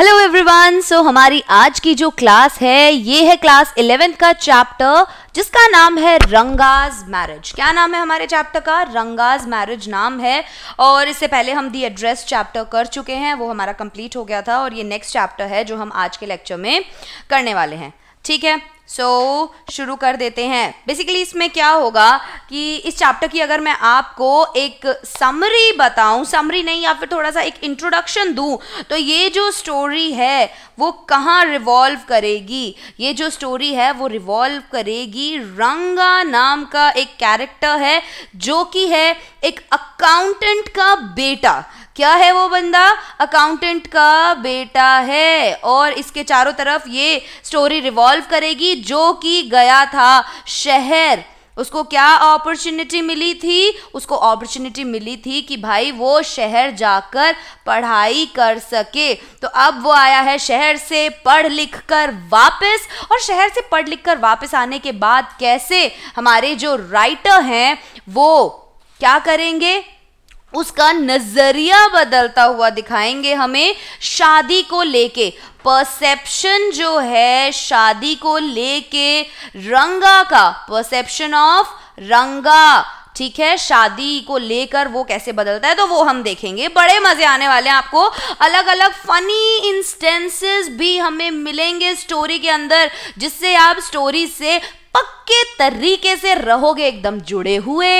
Hello everyone so हमारी आज की जो क्लास है ये है क्लास इलेवेंथ का चैप्टर जिसका नाम है रंगाज मैरिज क्या नाम है हमारे चैप्टर का रंगाज मैरिज नाम है और इससे पहले हम दी एड्रेस चैप्टर कर चुके हैं वो हमारा कंप्लीट हो गया था और ये नेक्स्ट चैप्टर है जो हम आज के लेक्चर में करने वाले हैं ठीक है सो so, शुरू कर देते हैं बेसिकली इसमें क्या होगा कि इस चैप्टर की अगर मैं आपको एक समरी बताऊं समरी नहीं या फिर थोड़ा सा एक इंट्रोडक्शन दूं तो ये जो स्टोरी है वो कहाँ रिवॉल्व करेगी ये जो स्टोरी है वो रिवॉल्व करेगी रंगा नाम का एक कैरेक्टर है जो कि है एक अकाउंटेंट का बेटा क्या है वो बंदा अकाउंटेंट का बेटा है और इसके चारों तरफ ये स्टोरी रिवॉल्व करेगी जो कि गया था शहर उसको क्या अपॉर्चुनिटी मिली थी उसको अपॉर्चुनिटी मिली थी कि भाई वो शहर जाकर पढ़ाई कर सके तो अब वो आया है शहर से पढ़ लिख कर वापस और शहर से पढ़ लिख कर वापस आने के बाद कैसे हमारे जो राइटर हैं वो क्या करेंगे उसका नज़रिया बदलता हुआ दिखाएंगे हमें शादी को लेके परसेप्शन जो है शादी को लेके रंगा का परसेप्शन ऑफ रंगा ठीक है शादी को लेकर वो कैसे बदलता है तो वो हम देखेंगे बड़े मजे आने वाले हैं आपको अलग अलग फनी इंस्टेंसेस भी हमें मिलेंगे स्टोरी के अंदर जिससे आप स्टोरी से पक्के तरीके से रहोगे एकदम जुड़े हुए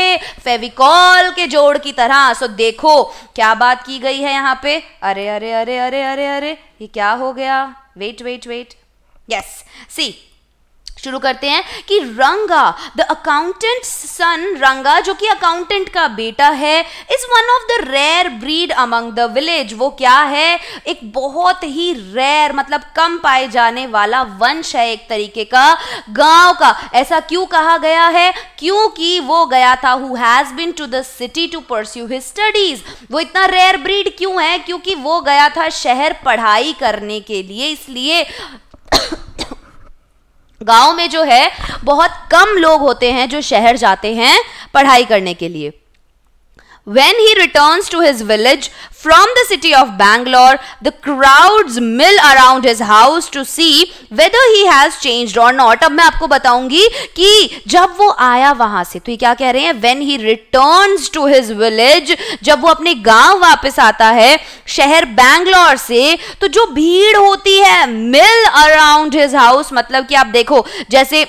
फेविकॉल के जोड़ की तरह सो देखो क्या बात की गई है यहां पे अरे अरे अरे अरे अरे अरे ये क्या हो गया wait wait wait yes see शुरू करते हैं कि रंगा द अकाउंटेंट सन रंगा जो कि अकाउंटेंट का बेटा है is one of the rare breed among the village वो क्या है एक बहुत ही रेयर मतलब कम पाए जाने वाला वंश है एक तरीके का गांव का ऐसा क्यों कहा गया है क्योंकि वो गया था who has been to the city to pursue his studies वो इतना रेयर ब्रीड क्यों है क्योंकि वो गया था शहर पढ़ाई करने के लिए इसलिए गांव में जो है बहुत कम लोग होते हैं जो शहर जाते हैं पढ़ाई करने के लिए When he returns to his village from the city of Bangalore, the crowds mill around his house to see whether he has changed or not. ab main aapko bataungi ki jab wo aaya wahan se to ye kya keh rahe hain When he returns to his village, jab wo apne gaon wapas aata hai shahar bangalore se to jo bheed hoti hai mill around his house matlab ki aap dekho jaise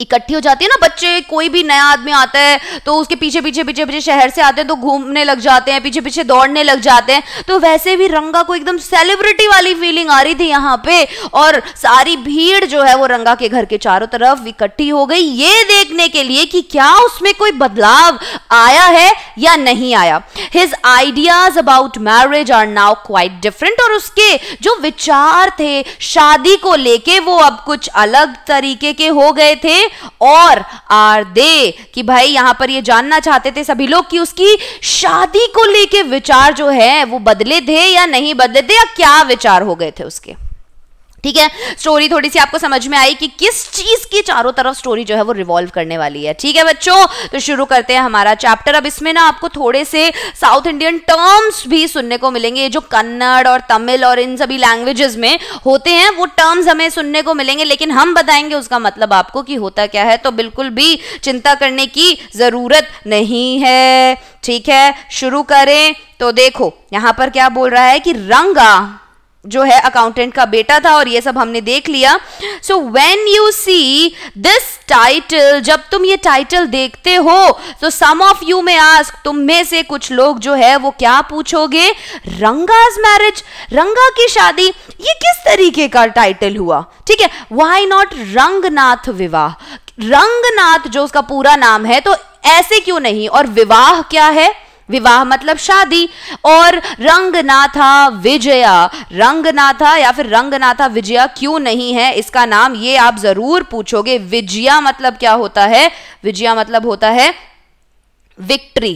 इकट्ठी हो जाती है ना बच्चे कोई भी नया आदमी आता है तो उसके पीछे पीछे पीछे पीछे शहर से आते हैं तो घूमने लग जाते हैं पीछे पीछे दौड़ने लग जाते हैं तो वैसे भी रंगा को एकदम सेलिब्रिटी वाली फीलिंग आ रही थी यहाँ पे और सारी भीड़ जो है वो रंगा के घर के चारों तरफ इकट्ठी हो गई ये देखने के लिए कि क्या उसमें कोई बदलाव आया है या नहीं आया his ideas about marriage are now quite different और उसके जो विचार थे शादी को लेके वो अब कुछ अलग तरीके के हो गए थे और आर दे कि भाई यहां पर ये जानना चाहते थे सभी लोग कि उसकी शादी को लेके विचार जो है वो बदले थे या नहीं बदले थे या क्या विचार हो गए थे उसके ठीक है स्टोरी थोड़ी सी आपको समझ में आई कि किस चीज की चारों तरफ स्टोरी जो है वो रिवॉल्व करने वाली है ठीक है बच्चों तो शुरू करते हैं हमारा चैप्टर अब इसमें ना आपको थोड़े से साउथ इंडियन टर्म्स भी सुनने को मिलेंगे जो कन्नड़ और तमिल और इन सभी लैंग्वेजेस में होते हैं वो टर्म्स हमें सुनने को मिलेंगे लेकिन हम बताएंगे उसका मतलब आपको कि होता क्या है तो बिल्कुल भी चिंता करने की जरूरत नहीं है ठीक है शुरू करें तो देखो यहां पर क्या बोल रहा है कि रंगा जो है अकाउंटेंट का बेटा था और ये सब हमने देख लिया so when you see this title जब तुम ये टाइटल देखते हो तो some of you may ask तुम में से कुछ लोग जो है वो क्या पूछोगे रंगाज मैरिज रंगा की शादी ये किस तरीके का टाइटल हुआ ठीक है वाई नॉट रंगनाथ विवाह रंगनाथ जो उसका पूरा नाम है तो ऐसे क्यों नहीं और विवाह क्या है विवाह मतलब शादी और रंगनाथा विजया रंगनाथा या फिर रंगनाथा विजया क्यों नहीं है इसका नाम ये आप जरूर पूछोगे विजया मतलब क्या होता है विजया मतलब होता है विक्ट्री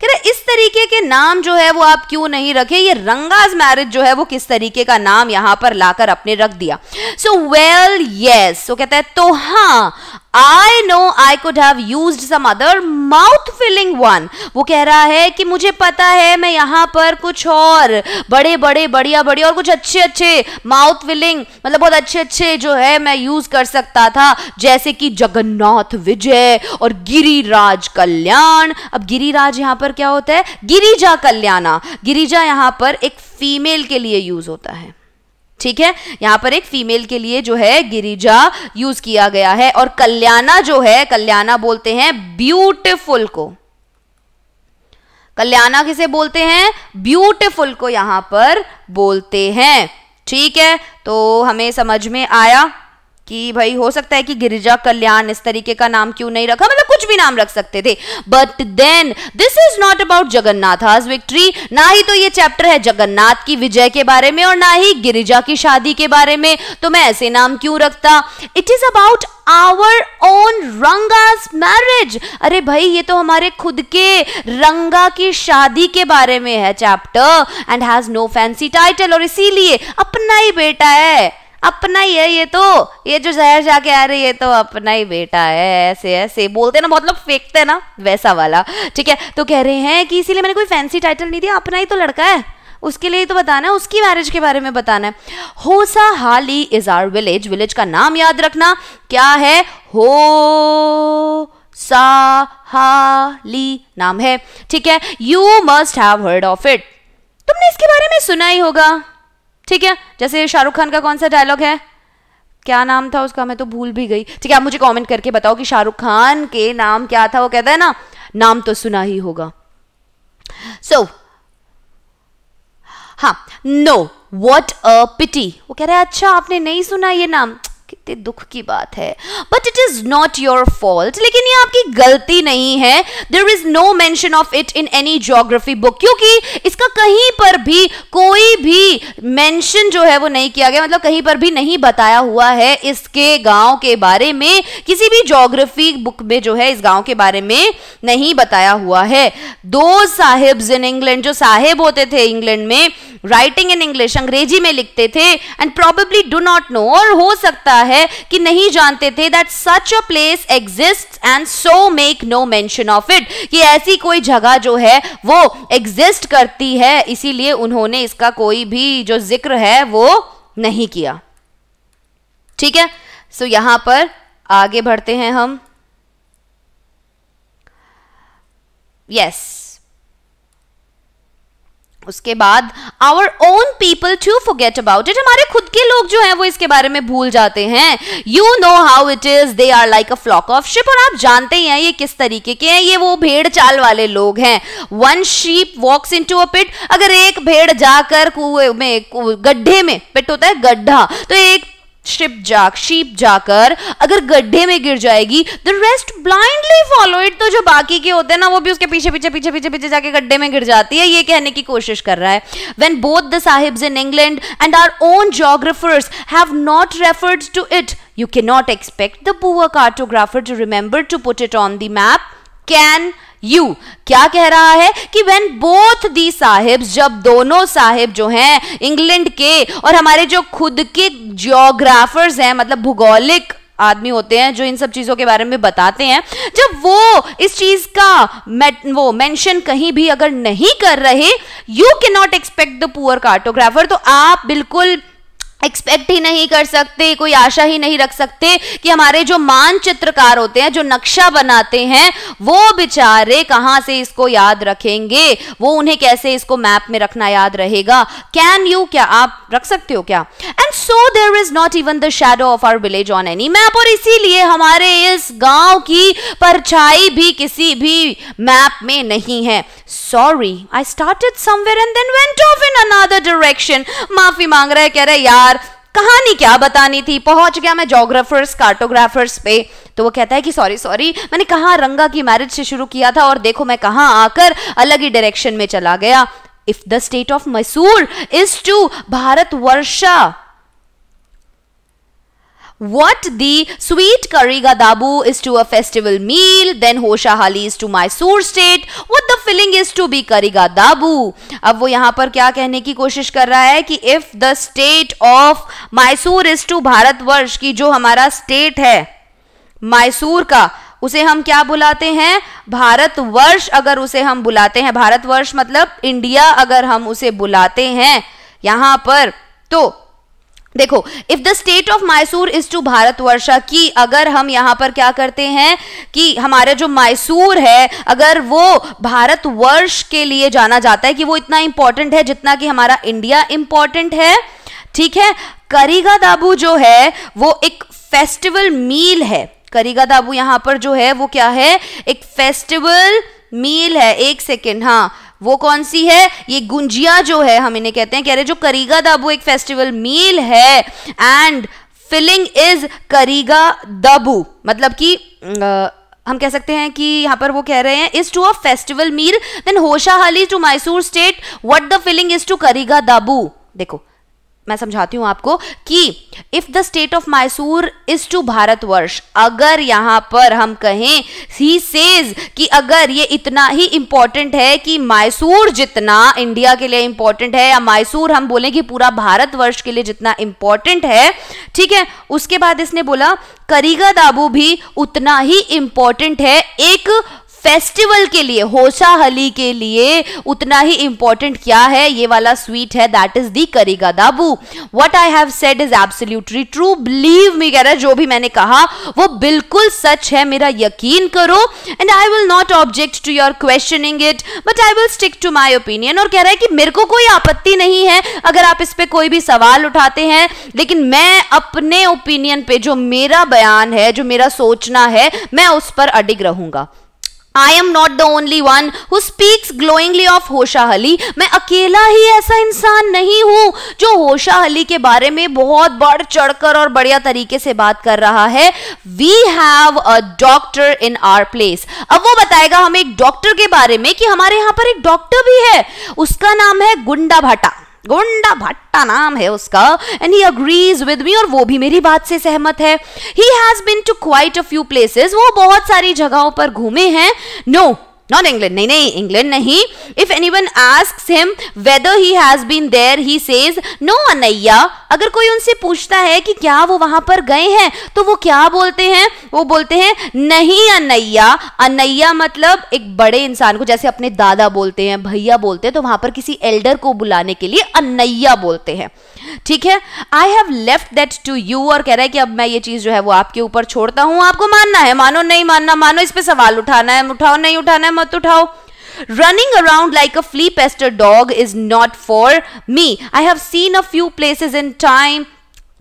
कह रहे इस तरीके के नाम जो है वो आप क्यों नहीं रखे ये रंगाज मैरिज जो है वो किस तरीके का नाम यहां पर लाकर अपने रख दिया सो वेल यस वो कहता है तो हां I know I could have use some other mouth filling one वो कह रहा है कि मुझे पता है मैं यहां पर कुछ और बड़े बड़े बढ़िया बढ़िया और कुछ अच्छे अच्छे माउथ फिलिंग मतलब बहुत अच्छे अच्छे जो है मैं यूज कर सकता था जैसे कि जगन्नाथ विजय और गिरिराज कल्याण अब गिरिराज यहां पर क्या होता है गिरिजा कल्याणा गिरिजा यहां पर एक फीमेल के लिए यूज होता है ठीक है यहाँ पर एक फीमेल के लिए जो है गिरिजा यूज किया गया है और कल्याणा जो है कल्याणा बोलते हैं ब्यूटिफुल को कल्याणा किसे बोलते हैं ब्यूटिफुल को यहां पर बोलते हैं ठीक है तो हमें समझ में आया कि भाई हो सकता है कि गिरिजा कल्याण इस तरीके का नाम क्यों नहीं रखा मतलब कुछ भी नाम रख सकते थे but then this is not about Jagannath has victory ना ही तो ये चैप्टर है जगन्नाथ की विजय के बारे में और ना ही गिरिजा की शादी के बारे में तो मैं ऐसे नाम क्यों रखता it is about our own Ranga's marriage अरे भाई ये तो हमारे खुद के रंगा की शादी के बारे में है chapter and has no fancy title और इसीलिए अपना ही बेटा है अपना ही है ये तो ये जो जहर जाके आ रही है तो अपना ही बेटा है ऐसे ऐसे बोलते ना बहुत लोग फेंकते हैं ना वैसा वाला ठीक है तो कह रहे हैं कि इसीलिए मैंने कोई फैंसी टाइटल नहीं दिया अपना ही तो लड़का है उसके लिए तो बताना है उसकी मैरिज के बारे में बताना है होसा हाली इज आर विलेज विलेज का नाम याद रखना क्या है हो सा हाली नाम है ठीक है you must have heard of it तुमने इसके बारे में सुना ही होगा ठीक है जैसे शाहरुख खान का कौन सा डायलॉग है क्या नाम था उसका मैं तो भूल भी गई ठीक है आप मुझे कमेंट करके बताओ कि शाहरुख खान के नाम क्या था वो कहता है ना नाम तो सुना ही होगा सो so, हा नो वॉट अ पिटी वो कह रहा है अच्छा आपने नहीं सुना ये नाम कितने दुख की बात है but it is not your fault लेकिन ये आपकी गलती नहीं है there is no mention of it in any geography book क्योंकि इसका कहीं पर भी कोई भी मैंशन जो है वो नहीं किया गया मतलब कहीं पर भी नहीं बताया हुआ है इसके गांव के बारे में किसी भी जोग्राफी बुक में जो है इस गांव के बारे में नहीं बताया हुआ है दो साहिब इन इंग्लैंड जो साहेब होते थे इंग्लैंड में राइटिंग इन इंग्लिश अंग्रेजी में लिखते थे and probably do not know और हो सकता है है कि नहीं जानते थे that such a place exist and so make no mention of it कि ऐसी कोई जगह जो है वो एग्जिस्ट करती है इसीलिए उन्होंने इसका कोई भी जो जिक्र है वो नहीं किया ठीक है सो so, यहां पर आगे बढ़ते हैं हम यस yes. उसके बाद our own people to forget about it हमारे खुद के लोग जो हैं वो इसके बारे में भूल जाते हैं you know how it is they are like a flock of sheep और आप जानते ही हैं ये किस तरीके के हैं ये वो भेड़ चाल वाले लोग हैं one sheep walks into a pit अगर एक भेड़ जाकर कुएं में गड्ढे में पिट होता है गड्ढा तो एक शिप जाक शीप जाकर अगर गड्ढे में गिर जाएगी the rest blindly follow it तो जो बाकी के होते हैं ना वो भी उसके पीछे पीछे पीछे पीछे पीछे जाके गड्ढे में गिर जाती है ये कहने की कोशिश कर रहा है when both the sahibs in England and our own geographers have not referred to it you can not expect the poor cartographer to remember to put it on the map can you क्या कह रहा है कि when both the Sahib जब दोनों साहिब जो हैं England के और हमारे जो खुद के जियोग्राफर्स हैं मतलब भूगोलिक आदमी होते हैं जो इन सब चीज़ों के बारे में बताते हैं जब वो इस चीज़ का वो मेंशन कहीं भी अगर नहीं कर रहे you can not expect the poor cartographer तो आप बिल्कुल एक्सपेक्ट ही नहीं कर सकते कोई आशा ही नहीं रख सकते कि हमारे जो मानचित्रकार होते हैं जो नक्शा बनाते हैं वो बेचारे कहां से इसको याद रखेंगे वो उन्हें कैसे इसको मैप में रखना याद रहेगा कैन यू क्या आप रख सकते हो क्या and so there is not even the shadow of our village on any map और इसीलिए हमारे इस गांव की परछाई भी किसी भी मैप में नहीं है sorry I started somewhere and then went off in another direction माफी मांग रहा है कह रहे यार यार कहानी क्या बतानी थी पहुंच गया मैं जोग्राफर्स कार्टोग्राफर्स पे तो वो कहता है कि सॉरी सॉरी मैंने कहा रंगा की मैरिज से शुरू किया था और देखो मैं कहा आकर अलग ही डायरेक्शन में चला गया if the state of Mysore is to Bharatvarsha What the sweet curry dabu is to a festival meal, then hosha hali is to Mysore state. What the filling is to be curry dabu ab wo yahan par kya kehne ki koshish kar raha hai ki if the state of Mysore is to Bharatvarsha ki jo hamara state hai mysore ka उसे हम क्या बुलाते हैं भारतवर्ष अगर उसे हम बुलाते हैं भारतवर्ष मतलब इंडिया अगर हम उसे बुलाते हैं यहां पर तो देखो if the state of Mysore is to वर्षा की अगर हम यहाँ पर क्या करते हैं कि हमारा जो मैसूर है अगर वो भारत वर्ष के लिए जाना जाता है कि वो इतना इंपॉर्टेंट है जितना कि हमारा इंडिया इंपॉर्टेंट है ठीक है करीगा दाबू जो है वो एक फेस्टिवल मील है करीगा दाबू यहाँ पर जो है वो क्या है एक फेस्टिवल मील है एक सेकेंड हाँ वो कौन सी है ये गुंजिया जो है हम इन्हें कहते हैं कह रहे जो करीगा दाबू एक फेस्टिवल मील है and filling is karigadabu मतलब कि हम कह सकते हैं कि यहाँ पर वो कह रहे हैं is to a festival meal then Hosahalli to Mysore state what the filling is to karigadabu देखो मैं समझाती हूँ आपको कि if the state of Mysore is to Bharatvarsha अगर यहाँ पर हम कहें ही सेज कि अगर ये इतना ही इम्पॉर्टेंट है कि मैसूर जितना इंडिया के लिए इम्पॉर्टेंट है या मैसूर हम बोलें कि पूरा भारतवर्ष के लिए जितना इम्पॉर्टेंट है ठीक है उसके बाद इसने बोला करीगा दाबू भी उतना ही इम्पॉर्टेंट है एक फेस्टिवल के लिए होशा हली के लिए उतना ही इंपॉर्टेंट क्या है ये वाला स्वीट है that is the karigadabu what I have said is absolutely true believe me कह रहा जो भी मैंने कहा वो बिल्कुल सच है मेरा यकीन करो and I will not object to your questioning it but I will stick to my opinion और कह रहा है कि मेरे को कोई आपत्ति नहीं है अगर आप इस पर कोई भी सवाल उठाते हैं लेकिन मैं अपने ओपिनियन पे जो मेरा बयान है जो मेरा सोचना है मैं उस पर अडिग रहूंगा I am not the only one who speaks glowingly of Hosahalli मैं अकेला ही ऐसा इंसान नहीं हूँ जो होशा अली के बारे में बहुत बढ़ चढ़कर और बढ़िया तरीके से बात कर रहा है we have a doctor in our place अब वो बताएगा हमें एक डॉक्टर के बारे में कि हमारे यहाँ पर एक डॉक्टर भी है उसका नाम है गुंडा भाटा गोंडा भट्टा नाम है उसका and he agrees with me और वो भी मेरी बात से सहमत है he has been to quite a few places वो बहुत सारी जगहों पर घूमे हैं नो no, नॉट इंग्लैंड नहीं नहीं इंग्लैंड नहीं if any anyone ask him whether he has been there he says no Anaiah अगर कोई उनसे पूछता है कि क्या वो वहां पर गए हैं तो वो क्या बोलते हैं वो बोलते हैं नहीं अनैया अनैया मतलब एक बड़े इंसान को जैसे अपने दादा बोलते हैं भैया बोलते हैं तो वहां पर किसी एल्डर को बुलाने के लिए अनैया बोलते हैं ठीक है I have left that to you और कह रहा है कि अब मैं ये चीज जो है वो आपके ऊपर छोड़ता हूं आपको मानना है मानो नहीं मानना मानो इस पर सवाल उठाना है उठाओ नहीं उठाना मत उठाओ running around like a flea pester dog is not for me I have seen a few places in time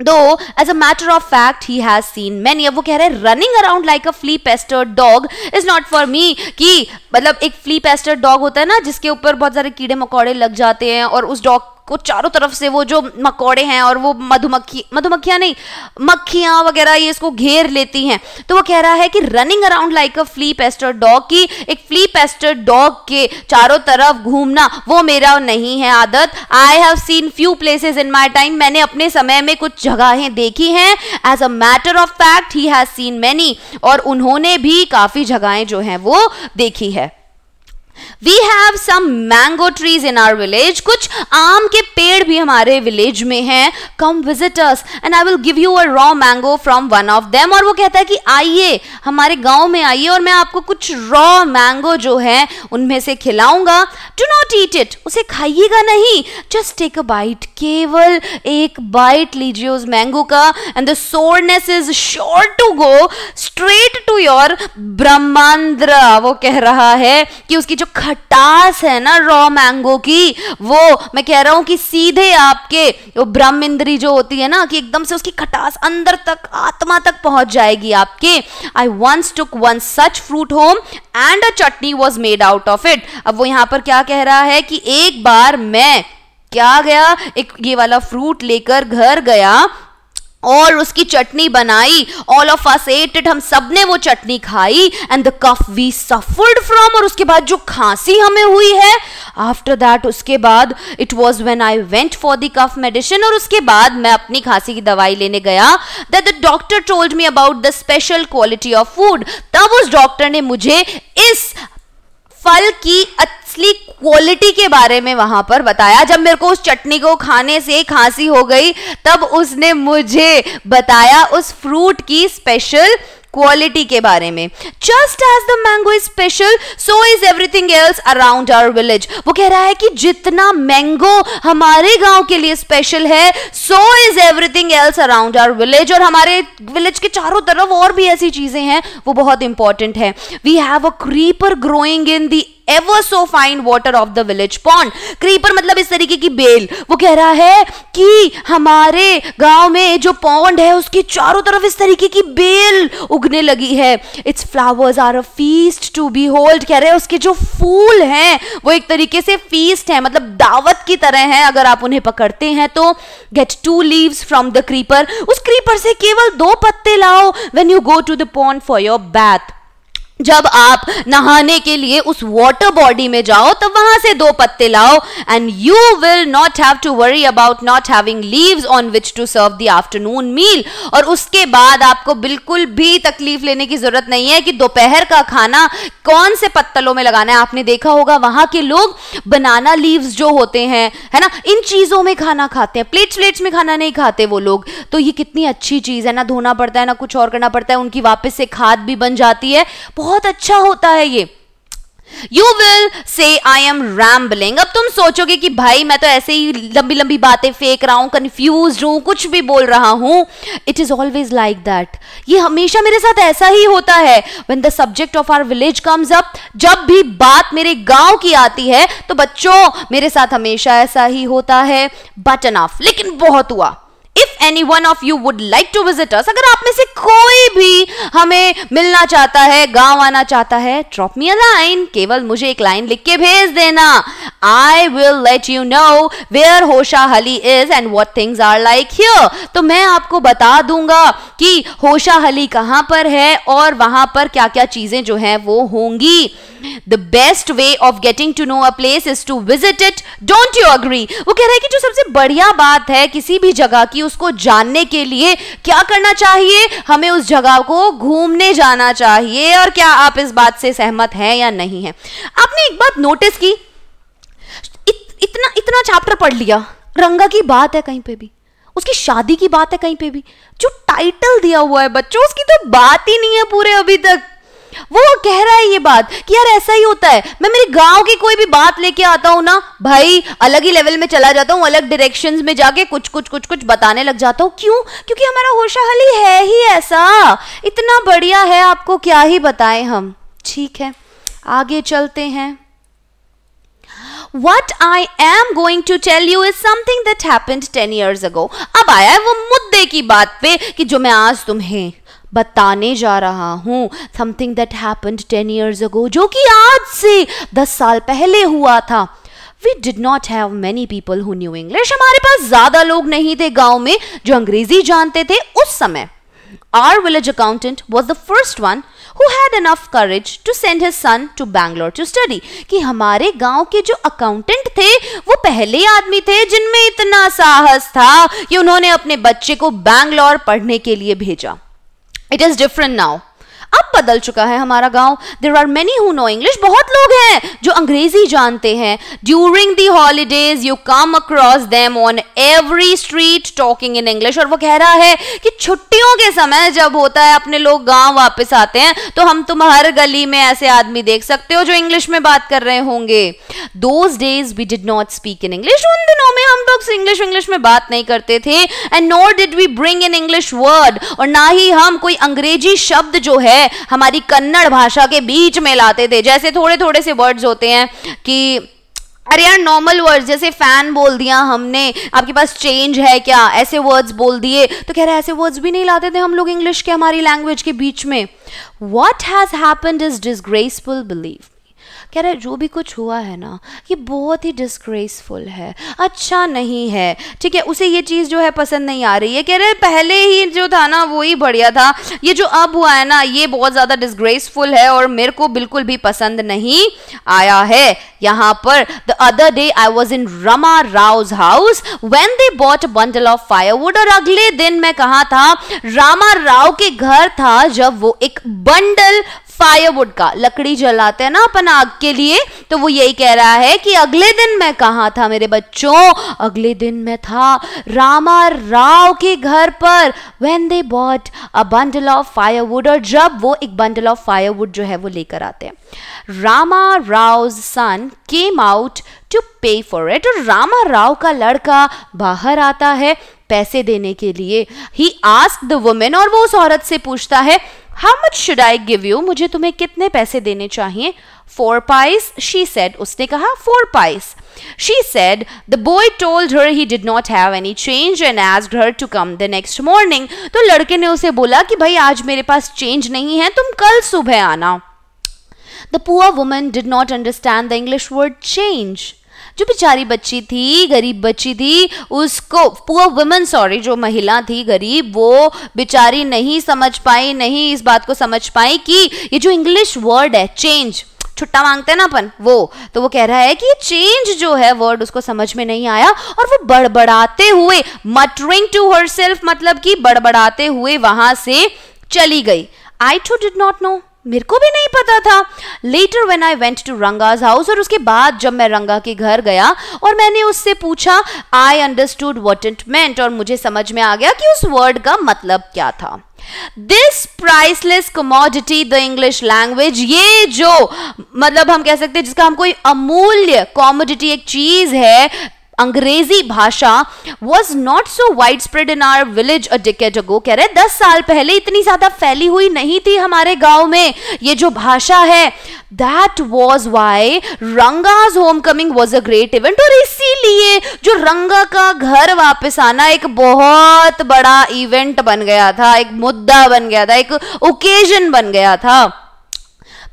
though as a matter of fact he has seen many अब वो कह रहे हैं running around like a flea pester dog is not for me कि मतलब एक flee pester dog होता है ना जिसके ऊपर बहुत सारे कीड़े मकौड़े लग जाते हैं और उस डॉग को चारों तरफ से वो जो मकोड़े हैं और वो मधुमक्खी मधुमक्खियाँ नहीं मक्खियाँ वगैरह ये इसको घेर लेती हैं तो वो कह रहा है कि running around like a flea pester dog की एक फ्ली पेस्टर डॉग के चारों तरफ घूमना वो मेरा नहीं है आदत I have seen few places in my time मैंने अपने समय में कुछ जगहें देखी हैं as a matter of fact he has seen many और उन्होंने भी काफ़ी जगहें जो हैं वो देखी है We have some mango trees in our village. कुछ आम के पेड़ भी हमारे विलेज में हैं come visitors and I will give you a raw mango from one of them और वो कहता है कि आइए हमारे गांव में आइए और मैं आपको कुछ रॉ मैंगो जो है उनमें से खिलाऊंगा डू नॉट ईट इट उसे खाइएगा नहीं जस्ट टेक अ बाइट केवल एक बाइट लीजिए उस मैंगो का and the sourness is sure to go straight to your brahmarandhra वो कह रहा है कि उसकी जो जो खटास है ना रॉ मैंगो की वो मैं कह रहा हूं कि सीधे आपके वो ब्रह्म इंद्री जो होती है ना कि एकदम से उसकी खटास अंदर तक आत्मा तक पहुंच जाएगी आपके I once took one such fruit home and a chutney was made out of it अब वो यहां पर क्या कह रहा है कि एक बार मैं क्या गया एक ये वाला फ्रूट लेकर घर गया और उसकी चटनी बनाई all of us ate it हम सब ने वो चटनी खाई and the cough we suffered from और उसके बाद जो खांसी हमें हुई है आफ्टर दैट उसके बाद it was when I went for the cough medicine और उसके बाद मैं अपनी खांसी की दवाई लेने गया that the doctor told me about the special quality of food तब उस डॉक्टर ने मुझे इस फल की असली क्वालिटी के बारे में वहां पर बताया जब मेरे को उस चटनी को खाने से खांसी हो गई तब उसने मुझे बताया उस फ्रूट की स्पेशल क्वालिटी के बारे में just as the mango is special so is everything else around our village वो कह रहा है कि जितना मैंगो हमारे गांव के लिए स्पेशल है so is everything else around our village और हमारे विलेज के चारों तरफ और भी ऐसी चीजें हैं वो बहुत इंपॉर्टेंट है we have a creeper growing in the ever so fine water of the village pond creeper मतलब इस तरीके की बेल वो कह रहा है कि हमारे गांव में जो पॉन्ड है उसकी चारों तरफ इस तरीके की बेल उगने लगी है its flowers are a feast to behold कह रहे हैं उसके जो फूल हैं वो एक तरीके से फीस्ट है मतलब दावत की तरह है अगर आप उन्हें पकड़ते हैं तो get two leaves from the creeper उस क्रीपर से केवल दो पत्ते लाओ when you go to the pond for your bath जब आप नहाने के लिए उस वाटर बॉडी में जाओ तब वहां से दो पत्ते लाओ and you will not have to worry about not having leaves on which to serve the afternoon meal और उसके बाद आपको बिल्कुल भी तकलीफ लेने की जरूरत नहीं है कि दोपहर का खाना कौन से पत्तलों में लगाना है आपने देखा होगा वहां के लोग बनाना लीव्स जो होते हैं है ना इन चीजों में खाना खाते हैं प्लेट्स प्लेट्स में खाना नहीं खाते वो लोग तो ये कितनी अच्छी चीज है ना धोना पड़ता है ना कुछ और करना पड़ता है उनकी वापस से खाद भी बन जाती है बहुत अच्छा होता है ये you will say I am rambling अब तुम सोचोगे कि भाई मैं तो ऐसे ही लंबी लंबी बातें फेंक रहा हूं कंफ्यूज हूं कुछ भी बोल रहा हूं it is always like that ये हमेशा मेरे साथ ऐसा ही होता है when the subject of our village comes up जब भी बात मेरे गांव की आती है तो बच्चों मेरे साथ हमेशा ऐसा ही होता है बटन ऑफ लेकिन बहुत हुआ if any one of you would like to visit us अगर आप में से कोई भी हमें मिलना चाहता है गांव आना चाहता है ड्रॉप मी अ लाइन केवल मुझे एक लाइन लिख के भेज देना I will let you know where Hosahalli is and what things are like here तो मैं आपको बता दूंगा कि होशाहली कहाँ पर है और वहां पर क्या क्या चीजें जो हैं वो होंगी the best way of getting to know a place is to visit it don't you agree वो कह रहा है कि जो सबसे बढ़िया बात है किसी भी जगह की उसको जानने के लिए क्या करना चाहिए हमें उस जगह को घूमने जाना चाहिए और क्या आप इस बात से सहमत हैं या नहीं है आपने एक बात नोटिस की इत, इतना इतना चैप्टर पढ़ लिया रंगा की बात है कहीं पे भी उसकी शादी की बात है कहीं पे भी जो टाइटल दिया हुआ है बच्चों उसकी तो बात ही नहीं है पूरे अभी तक वो कह रहा है ये बात कि यार ऐसा ही होता है मैं मेरे गांव की कोई भी बात लेके आता हूं ना भाई अलग ही लेवल में चला जाता हूं अलग डायरेक्शंस में जाके कुछ कुछ कुछ कुछ बताने लग जाता हूं क्यों क्योंकि हमारा होशाहली है ही ऐसा इतना बढ़िया है आपको क्या ही बताएं हम ठीक है आगे चलते हैं what I am going to tell you is something that happened ten years ago अब आया है वो मुद्दे की बात पे कि जो मैं आज तुम्हें बताने जा रहा हूँ something that happened ten years ago जो कि आज से दस साल पहले हुआ था we did not have many people who knew English हमारे पास ज़्यादा लोग नहीं थे गाँव में जो अंग्रेजी जानते थे उस समय our village accountant was the first one who had enough courage to send his son to Bangalore to study. कि हमारे गांव के जो अकाउंटेंट थे वो पहले आदमी थे जिनमें इतना साहस था कि उन्होंने अपने बच्चे को बैंगलोर पढ़ने के लिए भेजा it is different now बदल चुका है हमारा गांव there are many who know English बहुत लोग हैं जो अंग्रेजी जानते हैं during the holidays you come across them on every street talking in English और वो कह रहा है कि छुट्टियों के समय जब होता है अपने लोग गांव वापस आते हैं तो हम तुम हर गली में ऐसे आदमी देख सकते हो जो इंग्लिश में बात कर रहे होंगे those days we did not speak in English उन दिनों में हम लोग इंग्लिश इंग्लिश में बात नहीं करते थे and not did we bring in English word और ना ही हम कोई अंग्रेजी शब्द जो है हमारी कन्नड़ भाषा के बीच में लाते थे जैसे थोड़े थोड़े से वर्ड्स होते हैं कि अरे यार नॉर्मल वर्ड्स जैसे फैन बोल दिया हमने आपके पास चेंज है क्या ऐसे वर्ड्स बोल दिए तो कह रहे ऐसे वर्ड्स भी नहीं लाते थे हम लोग इंग्लिश के हमारी लैंग्वेज के बीच में what has happened is disgraceful believe कह रहा है जो भी कुछ हुआ है ना ये बहुत ही डिस्ग्रेसफुल है अच्छा नहीं है ठीक है उसे ये चीज़ जो है पसंद नहीं आ रही है कह रहे पहले ही जो था ना वो ही बढ़िया था ये जो अब हुआ है ना ये बहुत ज़्यादा डिस्ग्रेसफुल है और मेरे को बिल्कुल भी पसंद नहीं आया है यहाँ पर the other day I was in Rama Rao's house when they bought bundle of firewood और अगले दिन मैं कहा था रामा राव के घर था जब वो एक बंडल फायरवुड का लकड़ी जलाते हैं ना अपन आग के लिए तो वो यही कह रहा है कि अगले दिन मैं कहा था मेरे बच्चों अगले दिन मैं था रामा राव के घर पर when they bought a bundle of firewood और जब वो एक बंडल ऑफ फायरवुड जो है वो लेकर आते हैं Rama Rao son came out to pay for it और रामा राव का लड़का बाहर आता है पैसे देने के लिए ही आस्क द वुमेन और वो उस औरत से पूछता है how much should I give you मुझे तुम्हें कितने पैसे देने चाहिए फोर पाइस शी सेड उसने कहा four pice she said the boy told her he did not have any change and asked her to come the next morning तो लड़के ने उसे बोला कि भाई आज मेरे पास चेंज नहीं है तुम कल सुबह आना the poor women did not understand the English word change जो बेचारी बच्ची थी गरीब बच्ची थी उसको पुअर वुमेन सॉरी जो महिला थी गरीब वो बेचारी नहीं समझ पाई नहीं इस बात को समझ पाई कि ये जो इंग्लिश वर्ड है चेंज छुट्टा मांगते हैं ना अपन वो तो वो कह रहा है कि चेंज जो है वर्ड उसको समझ में नहीं आया और वो बड़बड़ाते हुए मटरिंग टू हर सेल्फ मतलब कि बड़बड़ाते हुए वहां से चली गई I too did not know मेरे को भी नहीं पता था later when I went to Ranga's house और उसके बाद जब मैं रंगा के घर गया और मैंने उससे पूछा I understood what it meant और मुझे समझ में आ गया कि उस वर्ड का मतलब क्या था this priceless commodity the English language ये जो मतलब हम कह सकते हैं जिसका हम कोई अमूल्य कॉमोडिटी एक चीज है अंग्रेजी भाषा was not so widespread in our village ago कह रहे दस साल पहले इतनी ज्यादा फैली हुई नहीं थी हमारे गांव में ये जो भाषा है that was why Ranga's homecoming was a great event और इसीलिए जो रंगा का घर वापस आना एक बहुत बड़ा इवेंट बन गया था एक मुद्दा बन गया था एक ओकेजन बन गया था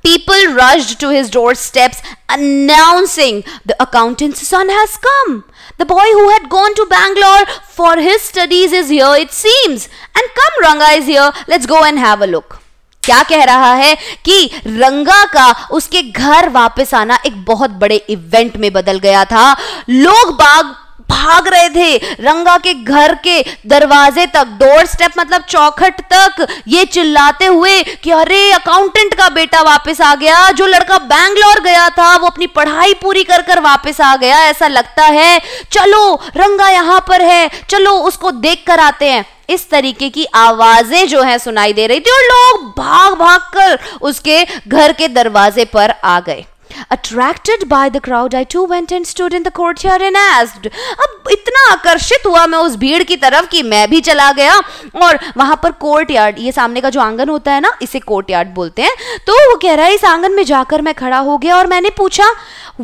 People rushed to his doorsteps announcing the accountant's son has come. The boy who had gone to Bangalore for his studies is here, it seems. And come, Ranga is here. Let's go and have a look. क्या कह रहा है कि रंगा का उसके घर वापस आना एक बहुत बड़े इवेंट में बदल गया था लोग बाग भाग रहे थे रंगा के घर के दरवाजे तक डोर स्टेप मतलब चौखट तक ये चिल्लाते हुए कि अरे अकाउंटेंट का बेटा वापस आ गया जो लड़का बैंगलोर गया था वो अपनी पढ़ाई पूरी कर कर वापस आ गया ऐसा लगता है चलो रंगा यहां पर है चलो उसको देख कर आते हैं इस तरीके की आवाजें जो है सुनाई दे रही थी और लोग भाग भाग कर उसके घर के दरवाजे पर आ गए attracted by the crowd I too went and stood in the courtyard and asked अब इतना आकर्षित हुआ मैं उस भीड़ की तरफ कि मैं भी चला गया और वहां पर कोर्टयार्ड ये सामने का जो आंगन होता है ना इसे कोर्टयार्ड बोलते हैं तो वो कह रहा है इस आंगन में जाकर मैं खड़ा हो गया और मैंने पूछा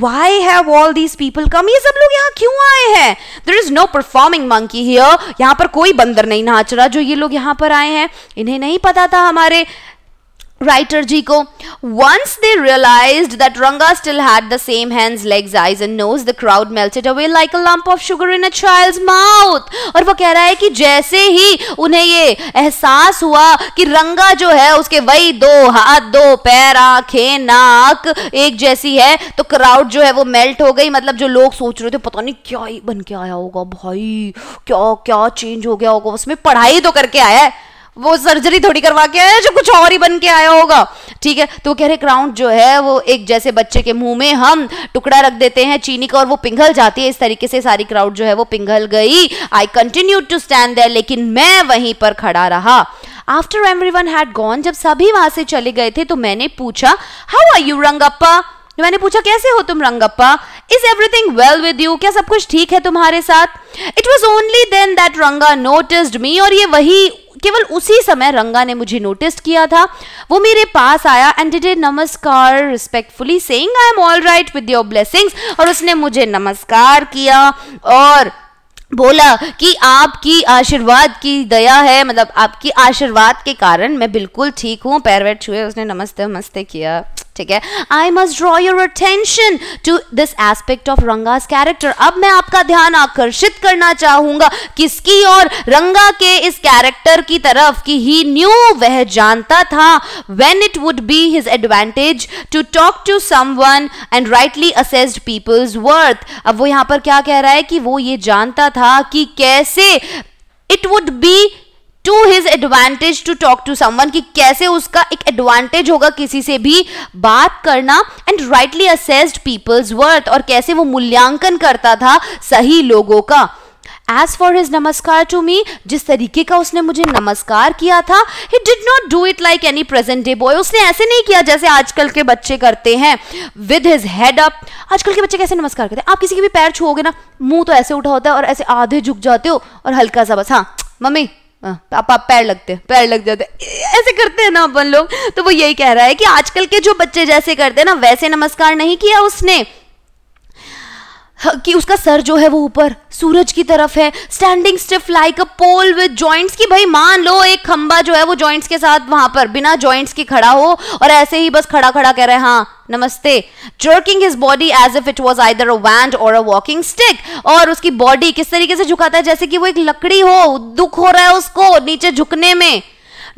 why have all these people come ये सब लोग यहाँ क्यों आए हैं there is no performing monkey here यहाँ पर कोई बंदर नहीं नाच रहा जो ये लोग यहाँ पर आए हैं इन्हें नहीं पता था हमारे राइटर जी को once they realise that Ranga still had the same hands legs eyes and nose the crowd melted away like a lump of sugar in a child's mouth और वो कह रहा है कि जैसे ही उन्हें ये एहसास हुआ कि रंगा जो है उसके वही दो हाथ दो पैर आंखें नाक एक जैसी है तो क्राउड जो है वो मेल्ट हो गई मतलब जो लोग सोच रहे थे पता नहीं क्या ही बन के आया होगा भाई क्या क्या चेंज हो गया होगा उसमें पढ़ाई तो करके आया है वो सर्जरी थोड़ी करवा के आया जो कुछ और ही बन के आया होगा ठीक है तो वो कह रहे क्राउन जो है वो एक जैसे बच्चे के मुंह में हम टुकड़ा रख देते हैं चीनी का और वो पिघल जाती है इस तरीके से सारी क्राउड जो है वो पिघल गई I continue to stand there लेकिन मैं वहीं पर खड़ा रहा after everyone had gone जब सभी वहां से चले गए थे तो मैंने पूछा हाउ आर यू रंगप्पा तो मैंने पूछा कैसे हो तुम Rangappa is everything well with you क्या सब कुछ ठीक है तुम्हारे साथ it was only then that Ranga noticed me और ये वही केवल उसी समय रंगा ने मुझे नोटिस किया था वो मेरे पास आया and did a namaskar respectfully saying I am all right with your blessings और उसने मुझे नमस्कार किया और बोला कि आपकी आशीर्वाद की दया है मतलब आपकी आशीर्वाद के कारण मैं बिल्कुल ठीक हूँ पैरवेट छुए उसने नमस्ते नमस्ते किया ठीक है I must draw your attention to this aspect of Ranga's character अब मैं आपका ध्यान आकर्षित करना चाहूंगा किसकी और रंगा के इस कैरेक्टर की तरफ कि ही न्यू वह जानता था when it would be his advantage to talk to someone and rightly assessed people's worth अब वो यहां पर क्या कह रहा है कि वो ये जानता था कि कैसे it would be to his advantage to talk to someone कि कैसे उसका एक एडवांटेज होगा किसी से भी बात करना and rightly assessed people's worth और कैसे वो मूल्यांकन करता था सही लोगों का as for his namaskar to me जिस तरीके का उसने मुझे नमस्कार किया था he did not do it like any present day boy उसने ऐसे नहीं किया जैसे आजकल के बच्चे करते हैं विद हिज हेड अप आजकल के बच्चे कैसे नमस्कार करते हैं आप किसी के भी पैर छुओगे ना मुंह तो ऐसे उठा होता है और ऐसे आधे झुक जाते हो और हल्का सा बस हाँ मम्मी हाँ। तो पापा पैर लगते पैर लग जाते ऐसे करते हैं ना अपन लोग तो वो यही कह रहा है कि आजकल के जो बच्चे जैसे करते हैं ना वैसे नमस्कार नहीं किया उसने कि उसका सर जो है वो ऊपर सूरज की तरफ है standing stiff like a pole with joints की भाई मान लो एक खंबा जो है वो जॉइंट्स के साथ वहां पर बिना जॉइंट्स के खड़ा हो और ऐसे ही बस खड़ा खड़ा कह रहे हैं हाँ नमस्ते jerking his body as if it was either a wand और अ वॉकिंग स्टिक और उसकी बॉडी किस तरीके से झुकाता है जैसे कि वो एक लकड़ी हो दुख हो रहा है उसको नीचे झुकने में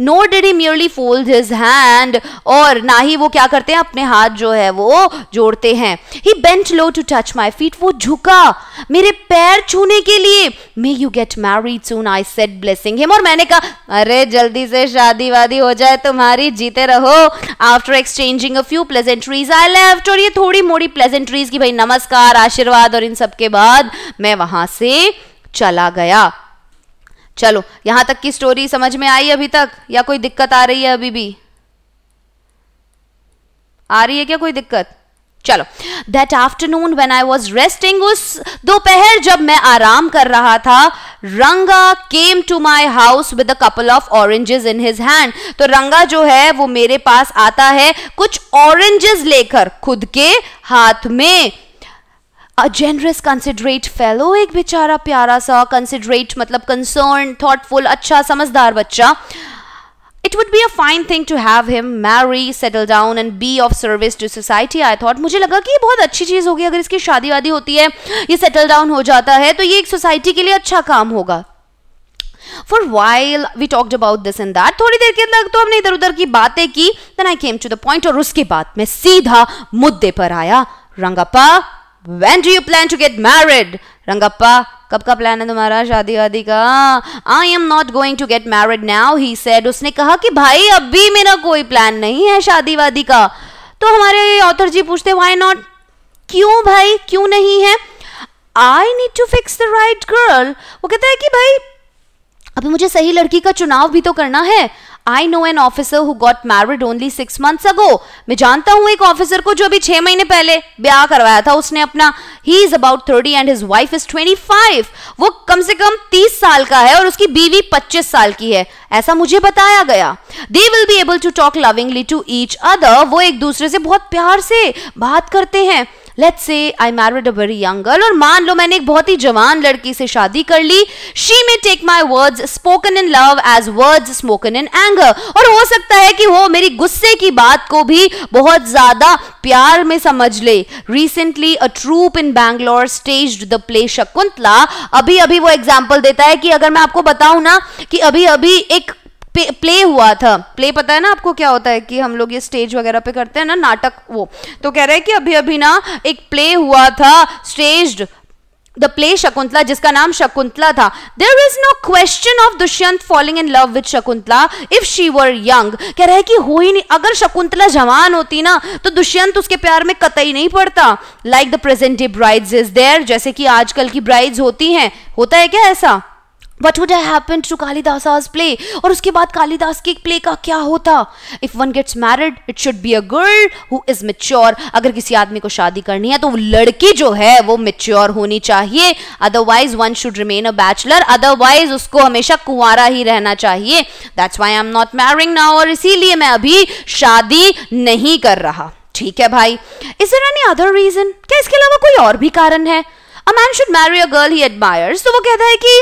nor did he merely fold his hand और ना ही वो क्या करते हैं अपने हाथ जो है वो जोड़ते हैं he bent low to touch my feet वो झुका मेरे पैर छूने के लिए may you get married soon I said blessing him और मैंने कहा अरे जल्दी से शादी वादी हो जाए तुम्हारी जीते रहो after exchanging a few pleasantries I love और ये थोड़ी मोड़ी प्लेजेंट्रीज की भाई नमस्कार आशीर्वाद और इन सब के बाद मैं वहां से चला गया चलो यहां तक की स्टोरी समझ में आई अभी तक या कोई दिक्कत आ रही है अभी भी आ रही है क्या कोई दिक्कत चलो that afternoon when I was resting उस दोपहर जब मैं आराम कर रहा था Ranga came to my house with a couple of oranges in his hand तो रंगा जो है वो मेरे पास आता है कुछ ऑरेंजेस लेकर खुद के हाथ में अ जेनरस कंसिडरेट फेलो एक बेचारा प्यारा सा कंसिडरेट मतलब कंसर्न थॉटफुल अच्छा समझदार बच्चा it would be a fine thing to have him marry settle down and be of service to society I thought मुझे लगा कि ये बहुत अच्छी चीज़ होगी अगर इसकी शादी वादी होती है ये सेटल डाउन हो जाता है तो ये एक सोसाइटी के लिए अच्छा काम होगा for while we talked about this and that थोड़ी देर के अंदर तो हमने इधर उधर की बातें की then I came to the point और उसके बाद मैं सीधा मुद्दे पर आया Rangappa when do you plan to get married rangappa कब का प्लान है तुम्हारा शादी वादी का I am not going to get married now he said उसने कहा कि भाई अभी मेरा कोई प्लान नहीं है शादी वादी का तो हमारे ऑथर जी पूछते वाई नॉट क्यों भाई क्यों नहीं है I need to fix the right girl वो कहता है कि भाई अभी मुझे सही लड़की का चुनाव भी तो करना है I know an officer who got married only six months ago मैं जानता हूं एक ऑफिसर को जो अभी छह महीने पहले ब्याह करवाया था उसने अपना he is about thirty and his wife is twenty five वो कम से कम तीस साल का है और उसकी बीवी पच्चीस साल की है ऐसा मुझे बताया गया they will be able to talk lovingly to each other वो एक दूसरे से बहुत प्यार से बात करते हैं let's say I married a very young girl और मान लो मैंने एक बहुत ही जवान लड़की से शादी कर ली she may take my words spoken in love as words spoken in anger और हो सकता है कि वो मेरी गुस्से की बात को भी बहुत ज्यादा प्यार में समझ ले recently a troupe in Bangalore stage the play Shakuntala अभी अभी वो एग्जाम्पल देता है कि अगर मैं आपको बताऊं ना कि अभी अभी एक प्ले हुआ था प्ले पता है ना आपको क्या होता है कि हम लोग ये स्टेज वगैरह पे करते हैं ना नाटक वो तो कह रहे हैं कि अभी अभी ना एक प्ले हुआ था स्टेज्ड द प्ले शकुंतला जिसका नाम शकुंतला था there is no question of Dushyanta falling in love with Shakuntala if she were young कह रहा है कि हो ही नहीं अगर शकुंतला जवान होती ना तो दुष्यंत उसके प्यार में कतई नहीं पड़ता like the present day brides is there जैसे कि आजकल की ब्राइड्स होती हैं होता है क्या ऐसा what would happen to Kalidasa's play और उसके बाद कालीदास की प्ले का क्या होता if one gets married it should be a girl who is mature अगर किसी आदमी को शादी करनी है तो लड़की जो है वो मेच्योर होनी चाहिए otherwise one should remain a bachelor otherwise उसको हमेशा कुंवरा ही रहना चाहिए that's why I am not marrying now और इसीलिए मैं अभी शादी नहीं कर रहा ठीक है भाई is there any other reason क्या इसके अलावा कोई और भी कारण है a man should marry a girl he admires तो वो कहता है कि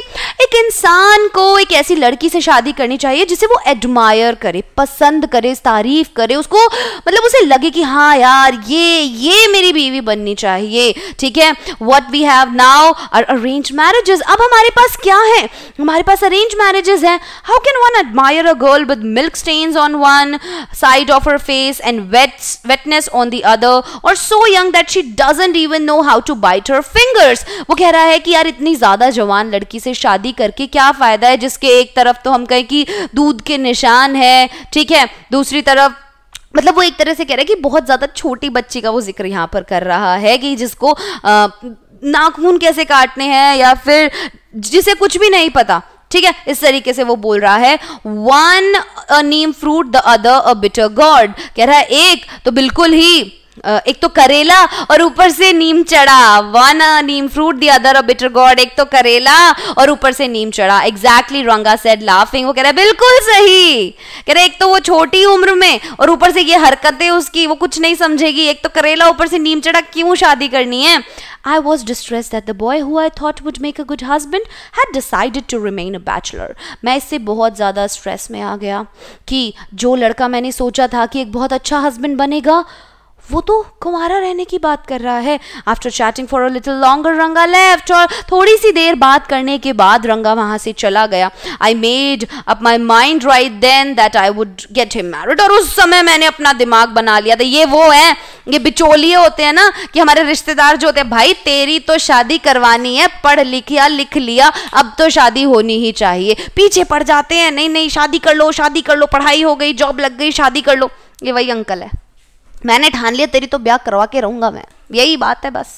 एक इंसान को एक ऐसी लड़की से शादी करनी चाहिए जिसे वो एडमायर करे पसंद करे तारीफ करे उसको मतलब उसे लगे कि हाँ यार ये ये मेरी बीवी बननी चाहिए ठीक है what we have now are arrange marriages अब हमारे पास क्या है हमारे पास अरेंज मैरिजेस हैं how can one admire a girl with milk stains on one side of her face and wets wetness on the other और so young that she doesn't even know how to bite her fingers ears वो कह रहा है कि यार इतनी ज़्यादा जवान लड़की से शादी करके क्या फ़ायदा है जिसके एक तरफ तो हम कहें कि दूध के निशान है ठीक है दूसरी तरफ मतलब वो एक तरह से कह रहा है कि बहुत ज़्यादा छोटी बच्ची का वो जिक्र यहाँ पर कर रहा है कि जिसको नाखून कैसे काटने हैं या फिर जिसे कुछ भी नहीं पता ठीक है इस तरीके से वो बोल रहा है one neem fruit the other a bitter gourd कह रहा है एक तो बिल्कुल ही एक तो करेला और ऊपर से नीम चढ़ा one neem fruit the other a bitter gourd एक तो करेला और ऊपर से नीम चढ़ा एग्जैक्टली रंगा सेड लाफिंग वो कह रहा है बिल्कुल सही कह रहा है एक तो वो छोटी उम्र में और ऊपर से ये हरकतें उसकी वो कुछ नहीं समझेगी एक तो करेला ऊपर से नीम चढ़ा क्यों शादी करनी है I was distressed that the boy who I thought would make a good husband had decided to remain a bachelor. मैं इससे बहुत ज़्यादा स्ट्रेस में आ गया कि जो लड़का मैंने सोचा था कि एक बहुत अच्छा हस्बैंड बनेगा वो तो कुमारा रहने की बात कर रहा है after chatting for a little longer Ranga left और थोड़ी सी देर बात करने के बाद रंगा वहां से चला गया I made up my mind right then that I would get him married और उस समय मैंने अपना दिमाग बना लिया था तो ये वो है ये बिचौलिए होते हैं ना कि हमारे रिश्तेदार जो होते हैं भाई तेरी तो शादी करवानी है पढ़ लिखिया लिख लिया अब तो शादी होनी ही चाहिए पीछे पड़ जाते हैं नहीं नहीं शादी कर लो शादी कर लो पढ़ाई हो गई जॉब लग गई शादी कर लो ये वही अंकल है मैंने ठान लिया तेरी तो ब्याह करवा के रहूंगा मैं यही बात है बस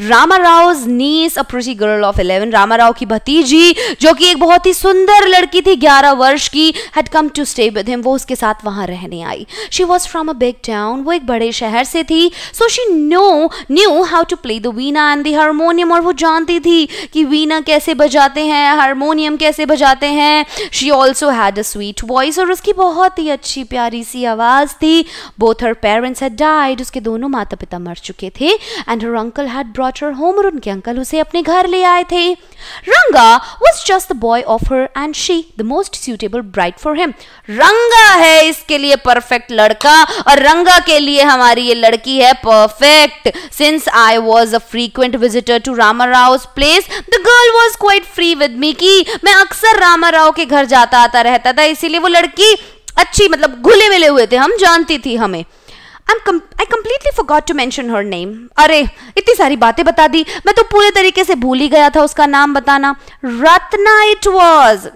Rama Rao niece a pretty girl of eleven Rama Rao की भतीजी जो कि एक बहुत ही सुंदर लड़की थी ग्यारह वर्ष की had come to stay with him वो उसके साथ वहां रहने आई she was from a big town वो एक बड़े शहर से थी so she know knew how to play the veena and the harmonium और वो जानती थी कि वीना कैसे बजाते हैं हारमोनियम कैसे बजाते हैं she also had a sweet voice और उसकी बहुत ही अच्छी प्यारी सी आवाज़ थी बोथ हर पेरेंट्स है डाइड उसके दोनों माता पिता मर चुके थे and her uncle uncle had brought her home और उनके अंकल उसे अपने घर ले आए थे रंगा was just the boy of her and she the most suitable bride for him रंगा है इसके लिए परफेक्ट लड़का और रंगा के लिए हमारी ये लड़की है perfect since I was a frequent visitor to Rama Rao place the girl was quite free with me की मैं अक्सर रामा राव के घर जाता आता रहता था इसीलिए वो लड़की अच्छी मतलब घुले मिले हुए थे हम जानती थी हमें I com I completely forgot to mention her name अरे इतनी सारी बातें बता दी मैं तो पूरे तरीके से भूल ही गया था उसका नाम बताना रत्ना इट वॉज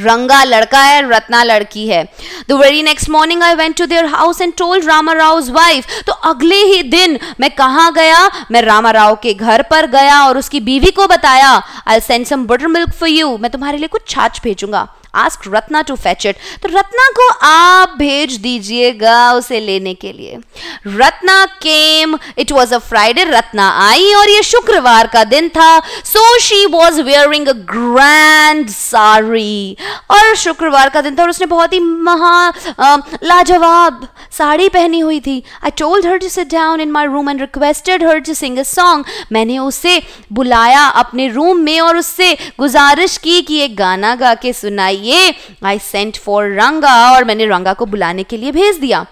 रंगा लड़का है रत्ना लड़की है the very next morning I went to their house and told Rama Rao wife तो अगले ही दिन मैं कहाँ गया मैं रामा राव के घर पर गया और उसकी बीवी को बताया I send some buttermilk for you मैं तुम्हारे लिए कुछ छाछ भेजूंगा ask Ratna to fetch it तो रत्ना को आप भेज दीजिएगा उसे लेने के लिए Ratna came it was a Friday Ratna आई और ये शुक्रवार का दिन था so she was wearing a grand sari और शुक्रवार का दिन था और उसने बहुत ही महा लाजवाब साड़ी पहनी हुई थी I told her to sit down in my room and requested her to sing a song मैंने उसे बुलाया अपने रूम में और उससे गुजारिश की कि एक गाना गा के सुनाइए लिए आई सेंट फॉर रंगा और मैंने रंगा को बुलाने के लिए भेज दिया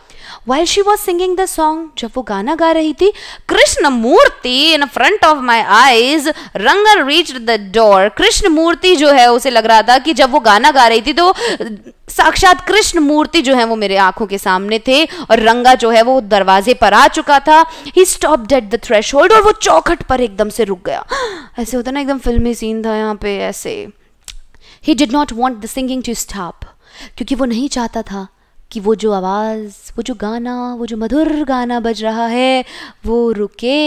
while she was singing the song जब वो गाना गा रही थी Krishna Murthy in front of my eyes Ranga reach the door Krishna Murthy जो है उसे लग रहा था कि जब वो गाना गा रही थी तो साक्षात कृष्ण मूर्ति जो है वो मेरे आंखों के सामने थे और रंगा जो है वो दरवाजे पर आ चुका था he stopped at the thresh और वो चौखट पर एकदम से रुक गया ऐसे होता ना एकदम फिल्मी सीन था यहाँ पे ऐसे ही did not want the singing to stop क्योंकि वो नहीं चाहता था कि वो जो आवाज़ वो जो गाना वो जो मधुर गाना बज रहा है वो रुके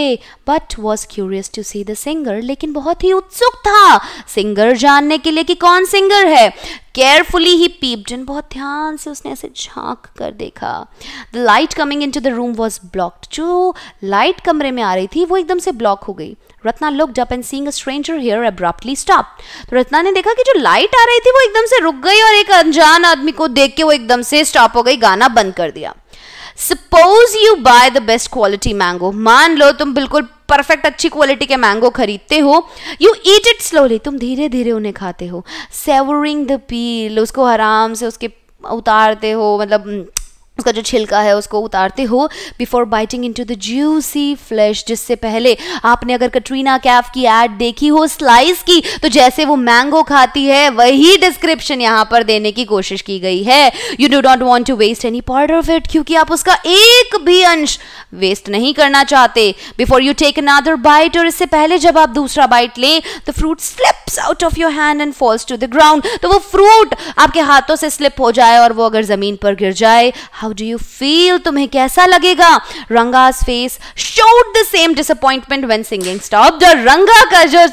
but was curious to see the singer लेकिन बहुत ही उत्सुक था सिंगर जानने के लिए कि कौन सिंगर है केयरफुली ही पीप्ड इन बहुत ध्यान से उसने ऐसे झांक कर देखा the light coming into the room was blocked जो लाइट कमरे में आ रही थी वो एकदम से ब्लॉक हो गई रत्ना लुक जब and seeing stranger here abruptly stop तो रत्ना ने देखा कि जो लाइट आ रही थी वो एकदम से रुक गई और एक अनजान आदमी को देख के वो एकदम से स्टॉप हो गई गाना बंद कर दिया suppose you buy the best quality mango मान लो तुम बिल्कुल परफेक्ट अच्छी क्वालिटी के मैंगो खरीदते हो यू ईट इट स्लोली तुम धीरे धीरे उन्हें खाते हो सेवरिंग द पील उसको आराम से उसके उतारते हो मतलब उसका जो छिलका है उसको उतारते हो before biting into the juicy flesh जिससे पहले आपने अगर कटरीना कैफ की एड देखी हो स्लाइस की तो जैसे वो मैंगो खाती है वही डिस्क्रिप्शन यहाँ पर देने की कोशिश की गई है you do not want to waste any part of it क्योंकि आप उसका एक भी अंश वेस्ट नहीं करना चाहते before you take another bite और इससे पहले जब आप दूसरा बाइट लें तो fruit slips out of your hand and falls to the ground तो वो फ्रूट आपके हाथों से स्लिप हो जाए और वो अगर जमीन पर गिर जाए how how do you feel तुम्हें कैसा लगेगा Ranga's face showed the same disappointment when singing stop जो रंगा का जो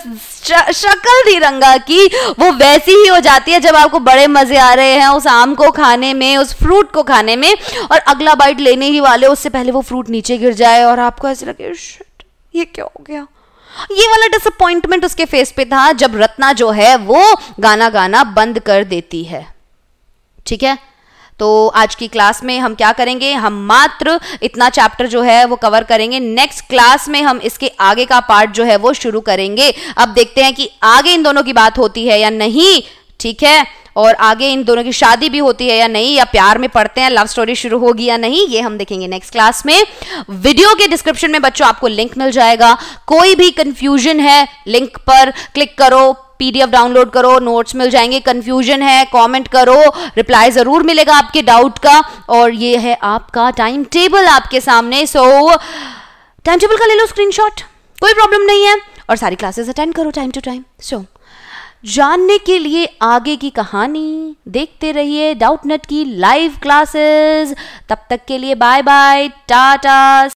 शक्ल थी रंगा की वो वैसी ही हो जाती है जब आपको बड़े मजे आ रहे हैं उस आम को खाने में उस फ्रूट को खाने में और अगला बाइट लेने ही वाले उससे पहले वो फ्रूट नीचे गिर जाए और आपको ऐसे लगे ये क्या हो गया ये वाला डिसअपॉइंटमेंट उसके फेस पे था जब रत्ना जो है वो गाना गाना बंद कर देती है ठीक है तो आज की क्लास में हम क्या करेंगे हम मात्र इतना चैप्टर जो है वो कवर करेंगे नेक्स्ट क्लास में हम इसके आगे का पार्ट जो है वो शुरू करेंगे अब देखते हैं कि आगे इन दोनों की बात होती है या नहीं ठीक है और आगे इन दोनों की शादी भी होती है या नहीं या प्यार में पढ़ते हैं लव स्टोरी शुरू होगी या नहीं ये हम देखेंगे नेक्स्ट क्लास में वीडियो के डिस्क्रिप्शन में बच्चों आपको लिंक मिल जाएगा कोई भी कंफ्यूजन है लिंक पर क्लिक करो पीडीएफ डाउनलोड करो नोट्स मिल जाएंगे कन्फ्यूजन है कमेंट करो रिप्लाई ज़रूर मिलेगा आपके डाउट का और ये है आपका टाइम टेबल आपके सामने सो टाइम टेबल का ले लो स्क्रीनशॉट कोई प्रॉब्लम नहीं है और सारी क्लासेस अटेंड करो टाइम टू टाइम सो जानने के लिए आगे की कहानी देखते रहिए डाउट नेट की लाइव क्लासेस तब तक के लिए बाय बाय टाटा